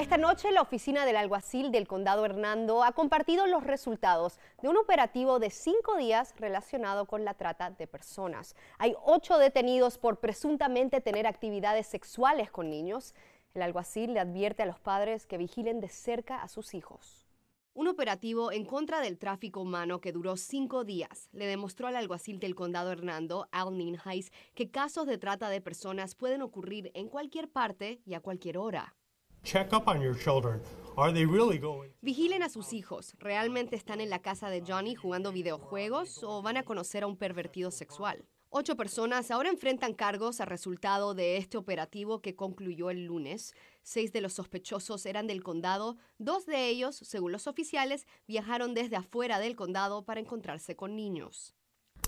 Esta noche la oficina del alguacil del condado Hernando ha compartido los resultados de un operativo de cinco días relacionado con la trata de personas. Hay ocho detenidos por presuntamente tener actividades sexuales con niños. El alguacil le advierte a los padres que vigilen de cerca a sus hijos. Un operativo en contra del tráfico humano que duró cinco días le demostró al alguacil del condado Hernando, Al Ninhais, que casos de trata de personas pueden ocurrir en cualquier parte y a cualquier hora. Check up on your children. Are they really going? Vigilen a sus hijos. ¿Realmente están en la casa de Johnny jugando videojuegos o van a conocer a un pervertido sexual? Ocho personas ahora enfrentan cargos a resultado de este operativo que concluyó el lunes. Seis de los sospechosos eran del condado. Dos de ellos, según los oficiales, viajaron desde afuera del condado para encontrarse con niños.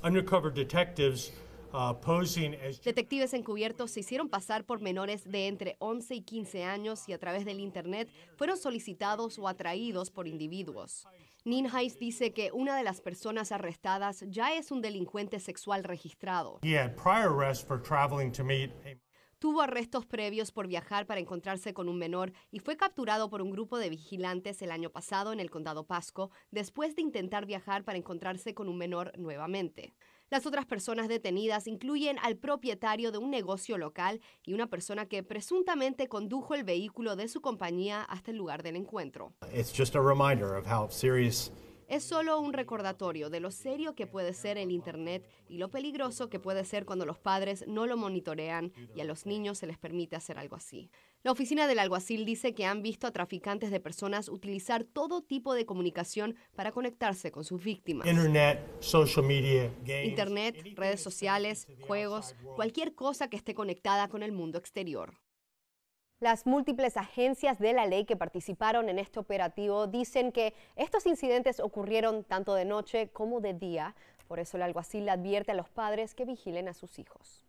Undercover detectives Uh, Detectives encubiertos se hicieron pasar por menores de entre 11 y 15 años y a través del Internet fueron solicitados o atraídos por individuos. Nin Heiss dice que una de las personas arrestadas ya es un delincuente sexual registrado. Tuvo arrestos previos por viajar para encontrarse con un menor y fue capturado por un grupo de vigilantes el año pasado en el condado Pasco después de intentar viajar para encontrarse con un menor nuevamente. Las otras personas detenidas incluyen al propietario de un negocio local y una persona que presuntamente condujo el vehículo de su compañía hasta el lugar del encuentro. a es solo un recordatorio de lo serio que puede ser el Internet y lo peligroso que puede ser cuando los padres no lo monitorean y a los niños se les permite hacer algo así. La oficina del alguacil dice que han visto a traficantes de personas utilizar todo tipo de comunicación para conectarse con sus víctimas. Internet, social media, games, Internet redes sociales, juegos, cualquier cosa que esté conectada con el mundo exterior. Las múltiples agencias de la ley que participaron en este operativo dicen que estos incidentes ocurrieron tanto de noche como de día. Por eso el alguacil advierte a los padres que vigilen a sus hijos.